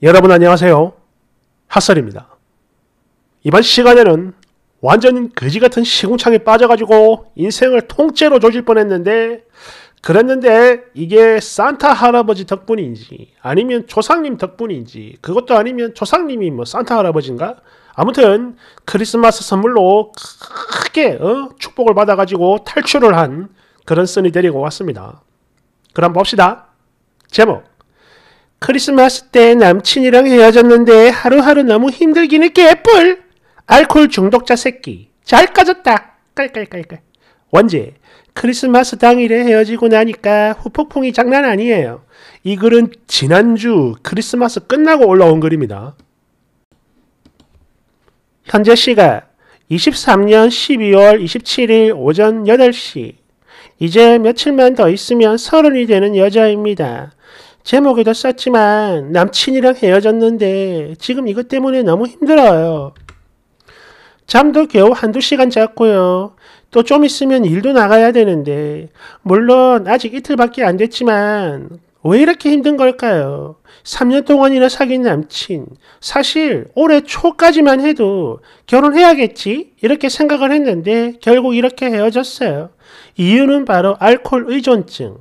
여러분 안녕하세요. 핫설입니다. 이번 시간에는 완전 거지 같은 시궁창에 빠져가지고 인생을 통째로 조질 뻔했는데 그랬는데 이게 산타 할아버지 덕분인지 아니면 조상님 덕분인지 그것도 아니면 조상님이 뭐 산타 할아버지인가? 아무튼 크리스마스 선물로 크게 어? 축복을 받아가지고 탈출을 한 그런 쓴이 데리고 왔습니다. 그럼 봅시다. 제목 크리스마스 때 남친이랑 헤어졌는데 하루하루 너무 힘들기는 개뿔. 알코올 중독자 새끼. 잘 까졌다. 깔깔깔깔. 원제. 크리스마스 당일에 헤어지고 나니까 후폭풍이 장난 아니에요. 이 글은 지난주 크리스마스 끝나고 올라온 글입니다. 현재 시각 23년 12월 27일 오전 8시. 이제 며칠만 더 있으면 서른이 되는 여자입니다. 제목에도 썼지만 남친이랑 헤어졌는데 지금 이것 때문에 너무 힘들어요. 잠도 겨우 한두 시간 잤고요. 또 좀 있으면 일도 나가야 되는데 물론 아직 이틀밖에 안 됐지만 왜 이렇게 힘든 걸까요? 3년 동안이나 사귄 남친. 사실 올해 초까지만 해도 결혼해야겠지? 이렇게 생각을 했는데 결국 이렇게 헤어졌어요. 이유는 바로 알코올 의존증.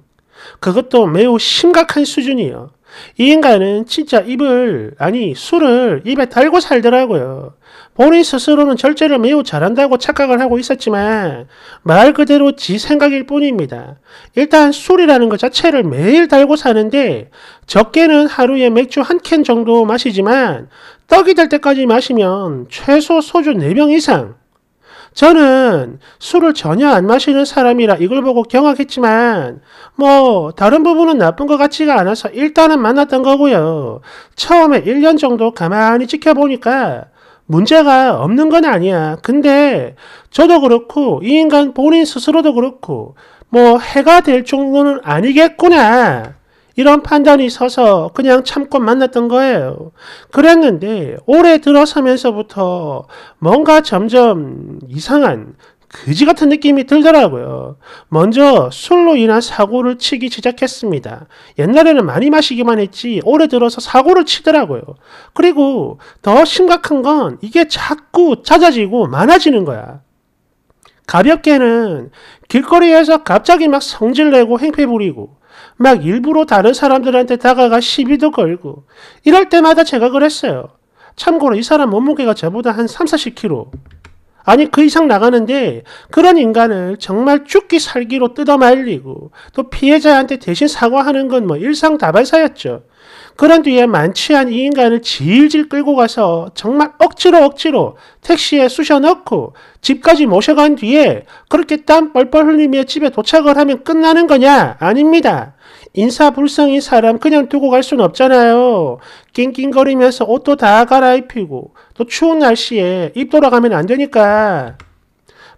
그것도 매우 심각한 수준이에요. 이 인간은 진짜 입을, 아니, 술을 입에 달고 살더라고요. 본인 스스로는 절제를 매우 잘한다고 착각을 하고 있었지만, 말 그대로 지 생각일 뿐입니다. 일단 술이라는 것 자체를 매일 달고 사는데, 적게는 하루에 맥주 한 캔 정도 마시지만, 떡이 될 때까지 마시면 최소 소주 4병 이상, 저는 술을 전혀 안 마시는 사람이라 이걸 보고 경악했지만 뭐 다른 부분은 나쁜 것 같지가 않아서 일단은 만났던 거고요. 처음에 1년 정도 가만히 지켜보니까 문제가 없는 건 아니야. 근데 저도 그렇고 이 인간 본인 스스로도 그렇고 뭐 해가 될 정도는 아니겠구나. 이런 판단이 있어서 그냥 참고 만났던 거예요. 그랬는데 올해 들어서면서부터 뭔가 점점 이상한 그지 같은 느낌이 들더라고요. 먼저 술로 인한 사고를 치기 시작했습니다. 옛날에는 많이 마시기만 했지 오래 들어서 사고를 치더라고요. 그리고 더 심각한 건 이게 자꾸 잦아지고 많아지는 거야. 가볍게는 길거리에서 갑자기 막 성질내고 행패 부리고 막 일부러 다른 사람들한테 다가가 시비도 걸고 이럴 때마다 제가 그랬어요. 참고로 이 사람 몸무게가 저보다 한 3, 40kg. 아니 그 이상 나가는데 그런 인간을 정말 죽기 살기로 뜯어말리고 또 피해자한테 대신 사과하는 건 뭐 일상다발사였죠. 그런 뒤에 만취한 이 인간을 질질 끌고 가서 정말 억지로 억지로 택시에 쑤셔넣고 집까지 모셔간 뒤에 그렇게 땀 뻘뻘 흘리며 집에 도착을 하면 끝나는 거냐? 아닙니다. 인사불성인 사람 그냥 두고 갈 순 없잖아요. 낑낑거리면서 옷도 다 갈아입히고 또 추운 날씨에 입 돌아가면 안 되니까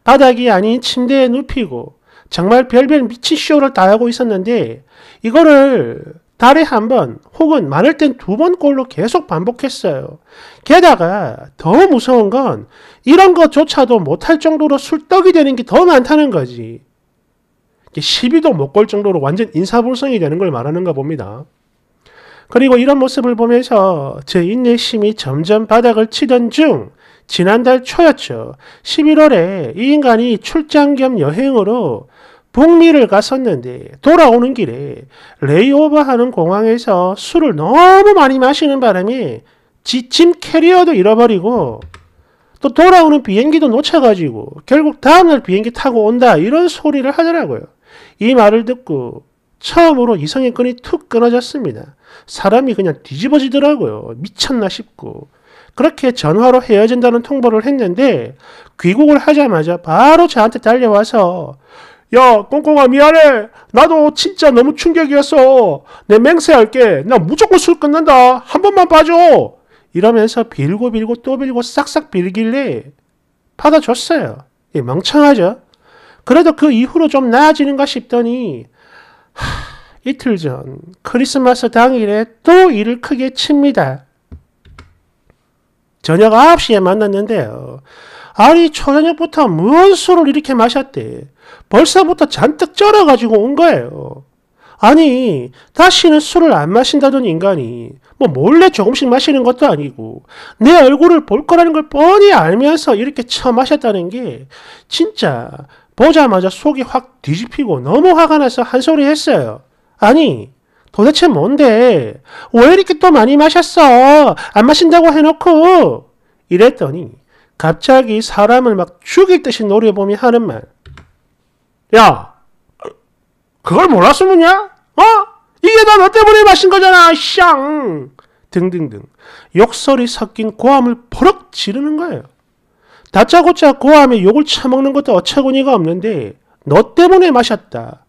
바닥이 아닌 침대에 눕히고 정말 별별 미친 쇼를 다 하고 있었는데 이거를 달에 한 번, 혹은 많을 땐 두 번꼴로 계속 반복했어요. 게다가 더 무서운 건 이런 것조차도 못할 정도로 술떡이 되는 게 더 많다는 거지. 시비도 못 걸 정도로 완전 인사불성이 되는 걸 말하는가 봅니다. 그리고 이런 모습을 보면서 제 인내심이 점점 바닥을 치던 중 지난달 초였죠. 11월에 이 인간이 출장 겸 여행으로 북미를 갔었는데 돌아오는 길에 레이오버하는 공항에서 술을 너무 많이 마시는 바람에 지침 캐리어도 잃어버리고 또 돌아오는 비행기도 놓쳐가지고 결국 다음날 비행기 타고 온다 이런 소리를 하더라고요. 이 말을 듣고 처음으로 이성의끈이 툭 끊어졌습니다. 사람이 그냥 뒤집어지더라고요. 미쳤나 싶고. 그렇게 전화로 헤어진다는 통보를 했는데 귀국을 하자마자 바로 저한테 달려와서 야 꽁꽁아 미안해 나도 진짜 너무 충격이었어 내 맹세할게 나 무조건 술 끊는다 한 번만 봐줘 이러면서 빌고 빌고 또 빌고 싹싹 빌길래 받아줬어요 예, 멍청하죠 그래도 그 이후로 좀 나아지는가 싶더니 하, 이틀 전 크리스마스 당일에 또 일을 크게 칩니다 저녁 9시에 만났는데요 아니 초저녁부터 무슨 술을 이렇게 마셨대. 벌써부터 잔뜩 쩔어가지고 온 거예요. 아니 다시는 술을 안 마신다던 인간이 뭐 몰래 조금씩 마시는 것도 아니고 내 얼굴을 볼 거라는 걸 뻔히 알면서 이렇게 처음 마셨다는 게 진짜 보자마자 속이 확 뒤집히고 너무 화가 나서 한 소리 했어요. 아니 도대체 뭔데? 왜 이렇게 또 많이 마셨어? 안 마신다고 해놓고 이랬더니 갑자기 사람을 막 죽일 듯이 노려보며 하는 말. 야, 그걸 몰랐으면야? 어? 이게 다너 때문에 마신 거잖아, 쌍! 등등등. 욕설이 섞인 고함을 버럭 지르는 거예요. 다짜고짜 고함에 욕을 처먹는 것도 어처구니가 없는데, 너 때문에 마셨다.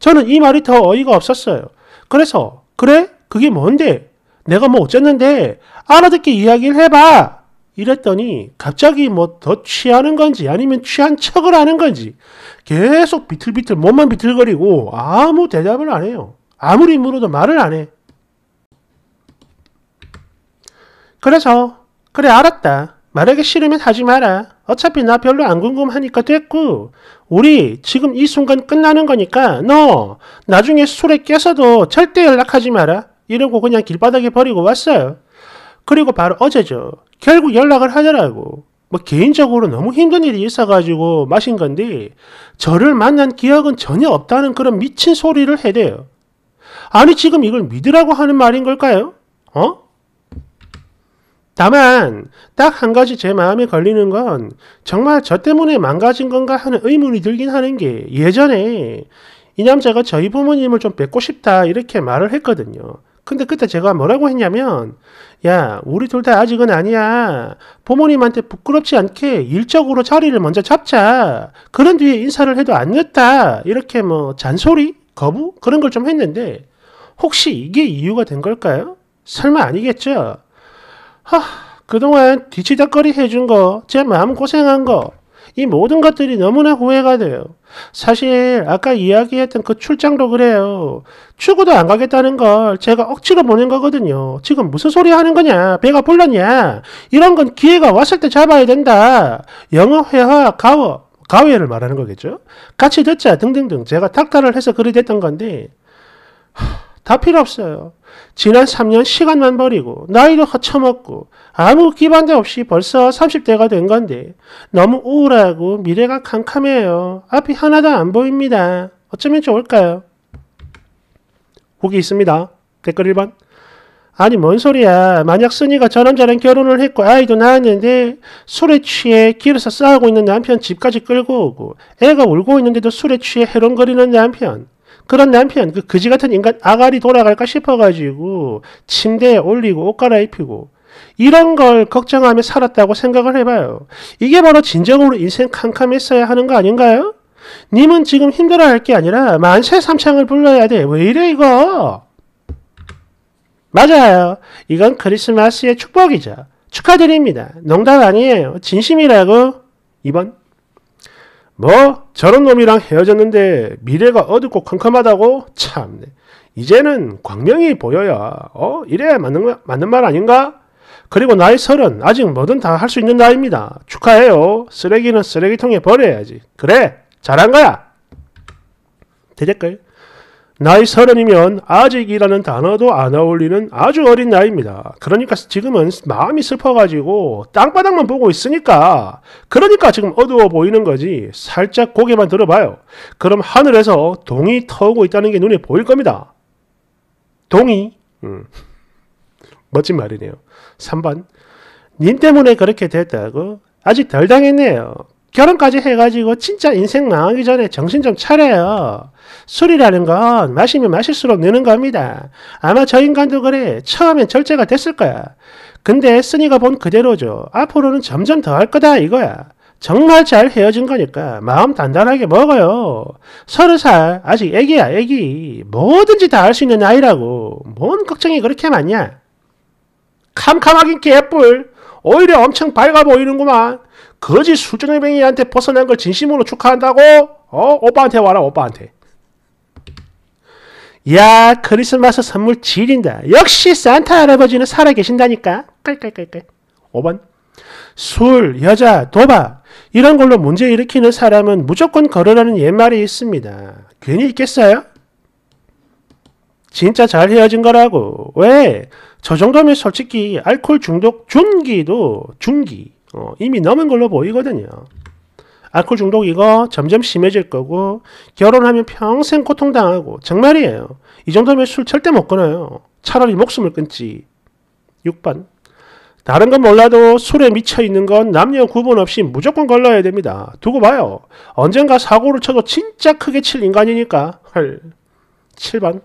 저는 이 말이 더 어이가 없었어요. 그래서, 그래? 그게 뭔데? 내가 뭐 어쨌는데? 알아듣게 이야기를 해봐! 이랬더니 갑자기 뭐 더 취하는 건지 아니면 취한 척을 하는 건지 계속 비틀비틀 몸만 비틀거리고 아무 대답을 안 해요. 아무리 물어도 말을 안 해. 그래서 그래 알았다. 말하기 싫으면 하지 마라. 어차피 나 별로 안 궁금하니까 됐고 우리 지금 이 순간 끝나는 거니까 너 나중에 술에 깨서도 절대 연락하지 마라. 이러고 그냥 길바닥에 버리고 왔어요. 그리고 바로 어제죠. 결국 연락을 하더라고. 뭐 개인적으로 너무 힘든 일이 있어가지고 마신 건데 저를 만난 기억은 전혀 없다는 그런 미친 소리를 해대요. 아니 지금 이걸 믿으라고 하는 말인 걸까요? 어? 다만 딱 한 가지 제 마음에 걸리는 건 정말 저 때문에 망가진 건가 하는 의문이 들긴 하는 게 예전에 이 남자가 저희 부모님을 좀 뵙고 싶다 이렇게 말을 했거든요. 근데 그때 제가 뭐라고 했냐면, 야, 우리 둘 다 아직은 아니야. 부모님한테 부끄럽지 않게 일적으로 자리를 먼저 잡자. 그런 뒤에 인사를 해도 안 됐다. 이렇게 뭐 잔소리? 거부? 그런 걸 좀 했는데, 혹시 이게 이유가 된 걸까요? 설마 아니겠죠? 하, 그동안 뒤치다거리 해준 거, 제 마음 고생한 거, 이 모든 것들이 너무나 후회가 돼요. 사실 아까 이야기했던 그 출장도 그래요. 축구도 안 가겠다는 걸 제가 억지로 보낸 거거든요. 지금 무슨 소리 하는 거냐? 배가 불렀냐? 이런 건 기회가 왔을 때 잡아야 된다. 영어 회화 가워 가외를 말하는 거겠죠. 같이 듣자 등등등 제가 탁탈을 해서 그리 됐던 건데 다 필요 없어요. 지난 3년 시간만 버리고 나이를 허쳐먹고 아무 기반도 없이 벌써 30대가 된 건데 너무 우울하고 미래가 캄캄해요. 앞이 하나도 안 보입니다. 어쩌면 좋을까요? 후기 있습니다. 댓글 1번. 아니 뭔 소리야. 만약 순이가 저 남자랑 결혼을 했고 아이도 낳았는데 술에 취해 길에서 싸우고 있는 남편 집까지 끌고 오고 애가 울고 있는데도 술에 취해 해롱거리는 남편. 그런 남편, 그 거지 같은 인간 아가리 돌아갈까 싶어가지고 침대에 올리고 옷 갈아입히고 이런 걸 걱정하며 살았다고 생각을 해봐요. 이게 바로 진정으로 인생 캄캄했어야 하는 거 아닌가요? 님은 지금 힘들어할 게 아니라 만세 삼창을 불러야 돼. 왜 이래 이거? 맞아요. 이건 크리스마스의 축복이죠. 축하드립니다. 농담 아니에요. 진심이라고. 2번. 뭐 저런 놈이랑 헤어졌는데 미래가 어둡고 캄캄하다고 참 이제는 광명이 보여야 어 이래 맞는 맞는 말 아닌가? 그리고 나이 서른 아직 뭐든 다 할 수 있는 나이입니다. 축하해요. 쓰레기는 쓰레기통에 버려야지. 그래 잘한 거야. 대댓글. 나이 서른이면 아직이라는 단어도 안 어울리는 아주 어린 나이입니다. 그러니까 지금은 마음이 슬퍼가지고 땅바닥만 보고 있으니까 그러니까 지금 어두워 보이는 거지 살짝 고개만 들어봐요. 그럼 하늘에서 동이 터오고 있다는 게 눈에 보일 겁니다. 동이 음. 멋진 말이네요. 3번 님 때문에 그렇게 됐다고 아직 덜 당했네요. 결혼까지 해가지고 진짜 인생 망하기 전에 정신 좀 차려요. 술이라는 건 마시면 마실수록 느는 겁니다. 아마 저 인간도 그래. 처음엔 절제가 됐을 거야. 근데 쓰니가 본 그대로죠. 앞으로는 점점 더 할 거다 이거야. 정말 잘 헤어진 거니까 마음 단단하게 먹어요. 서른 살 아직 애기야 애기. 뭐든지 다 할 수 있는 나이라고. 뭔 걱정이 그렇게 많냐. 캄캄하긴 개뿔. 오히려 엄청 밝아 보이는구만. 거짓수정의뱅이한테 벗어난 걸 진심으로 축하한다고? 어? 오빠한테 와라 오빠한테. 야 크리스마스 선물 질인다. 역시 산타 할아버지는 살아계신다니까. 깔깔깔깔. 5번 술, 여자, 도박 이런 걸로 문제 일으키는 사람은 무조건 걸으라는 옛말이 있습니다. 괜히 있겠어요? 진짜 잘 헤어진 거라고. 왜? 저 정도면 솔직히 알코올 중독 중기도 중기 어, 이미 넘은 걸로 보이거든요. 알코올 중독이거 점점 심해질 거고 결혼하면 평생 고통당하고 정말이에요. 이 정도면 술 절대 못 끊어요. 차라리 목숨을 끊지. 6번 다른 건 몰라도 술에 미쳐 있는 건 남녀 구분 없이 무조건 걸러야 됩니다. 두고 봐요. 언젠가 사고를 쳐도 진짜 크게 칠 인간이니까. 헐. 7번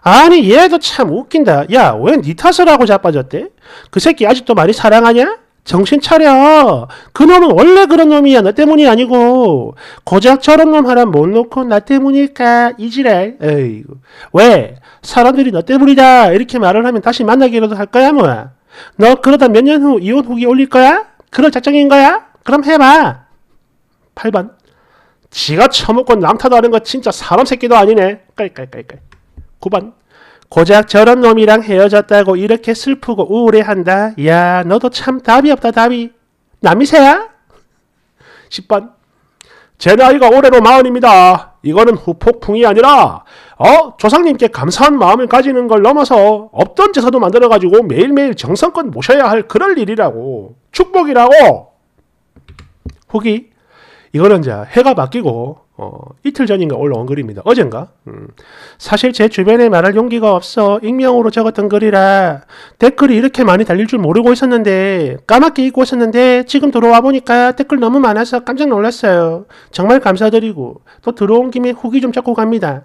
아니 얘도 참 웃긴다. 야 왜니 탓을 하고 자빠졌대? 그 새끼 아직도 많이 사랑하냐? 정신 차려. 그놈은 원래 그런 놈이야. 너 때문이 아니고 고작 저런 놈 하나 못 놓고 나 때문일까? 이지랄. 에이 왜? 사람들이 너 때문이다. 이렇게 말을 하면 다시 만나기라도 할 거야 뭐. 너 그러다 몇 년 후 이혼 후기 올릴 거야? 그럴 작정인 거야? 그럼 해봐. 8번. 지가 처먹고 남 탓하는 거 진짜 사람 새끼도 아니네. 깔깔깔깔. 9번 고작 저런 놈이랑 헤어졌다고 이렇게 슬프고 우울해한다. 야 너도 참 답이 없다 답이. 남이세야? 10번 제 나이가 올해로 마흔입니다. 이거는 후폭풍이 아니라 어 조상님께 감사한 마음을 가지는 걸 넘어서 없던 제사도 만들어가지고 매일매일 정성껏 모셔야 할 그럴 일이라고 축복이라고 후기 이거는 이제 해가 바뀌고 어, 이틀 전인가 올라온 글입니다. 어젠가? 음. 사실 제 주변에 말할 용기가 없어 익명으로 적었던 글이라 댓글이 이렇게 많이 달릴 줄 모르고 있었는데 까맣게 읽고 있었는데 지금 들어와 보니까 댓글 너무 많아서 깜짝 놀랐어요. 정말 감사드리고 또 들어온 김에 후기 좀 적고 갑니다.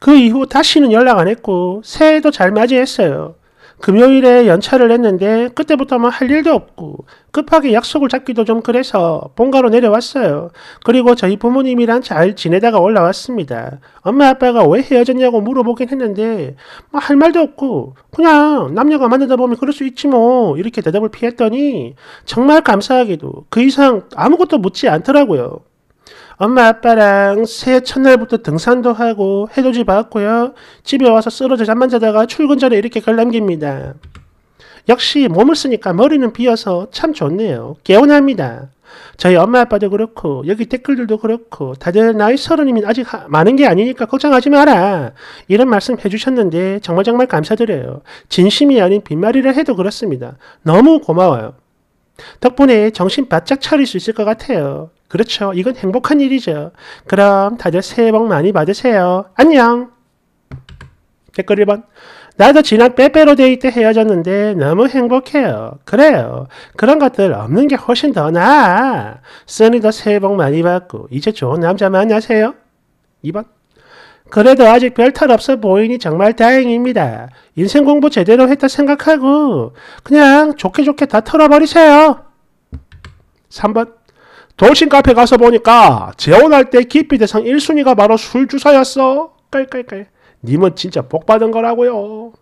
그 이후 다시는 연락 안 했고 새해도 잘 맞이했어요. 금요일에 연차를 냈는데 그때부터만 할 일도 없고 급하게 약속을 잡기도 좀 그래서 본가로 내려왔어요. 그리고 저희 부모님이랑 잘 지내다가 올라왔습니다. 엄마 아빠가 왜 헤어졌냐고 물어보긴 했는데 뭐 할 말도 없고 그냥 남녀가 만나다 보면 그럴 수 있지 뭐 이렇게 대답을 피했더니 정말 감사하게도 그 이상 아무것도 묻지 않더라고요. 엄마 아빠랑 새해 첫날부터 등산도 하고 해돋이 봤고요. 집에 와서 쓰러져 잠만 자다가 출근 전에 이렇게 글 남깁니다. 역시 몸을 쓰니까 머리는 비어서 참 좋네요. 개운합니다. 저희 엄마 아빠도 그렇고 여기 댓글들도 그렇고 다들 나이 서른이면 아직 많은 게 아니니까 걱정하지 마라 이런 말씀 해주셨는데 정말 정말 감사드려요 진심이 아닌 빈말이라 해도 그렇습니다 너무 고마워요 덕분에 정신 바짝 차릴 수 있을 것 같아요 그렇죠. 이건 행복한 일이죠. 그럼 다들 새해 복 많이 받으세요. 안녕. 댓글 1번. 나도 지난 빼빼로 데이 때 헤어졌는데 너무 행복해요. 그래요. 그런 것들 없는 게 훨씬 더 나아. 써니도 새해 복 많이 받고 이제 좋은 남자 만나세요. 2번. 그래도 아직 별 탈 없어 보이니 정말 다행입니다. 인생 공부 제대로 했다 생각하고 그냥 좋게 좋게 다 털어버리세요. 3번. 돌싱 카페 가서 보니까 재혼할 때 기피 대상 1순위가 바로 술주사였어. 깔깔깔. 님은 진짜 복 받은 거라고요.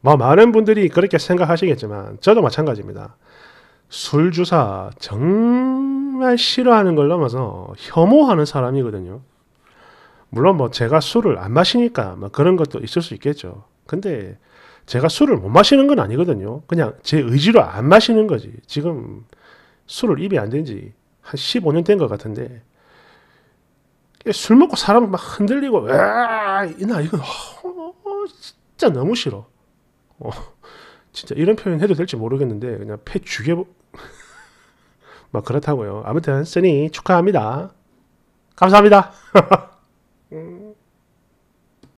뭐 많은 분들이 그렇게 생각하시겠지만 저도 마찬가지입니다. 술주사 정말 싫어하는 걸 넘어서 혐오하는 사람이거든요. 물론 뭐 제가 술을 안 마시니까 뭐 그런 것도 있을 수 있겠죠. 근데 제가 술을 못 마시는 건 아니거든요. 그냥 제 의지로 안 마시는 거지. 지금 술을 입에 안된 지 한 15년 된 것 같은데 술 먹고 사람 막 흔들리고 이나 이거 어, 진짜 너무 싫어. 어, 진짜 이런 표현 해도 될지 모르겠는데 그냥 폐 죽여 막 그렇다고요. 아무튼 쓰니 축하합니다. 감사합니다.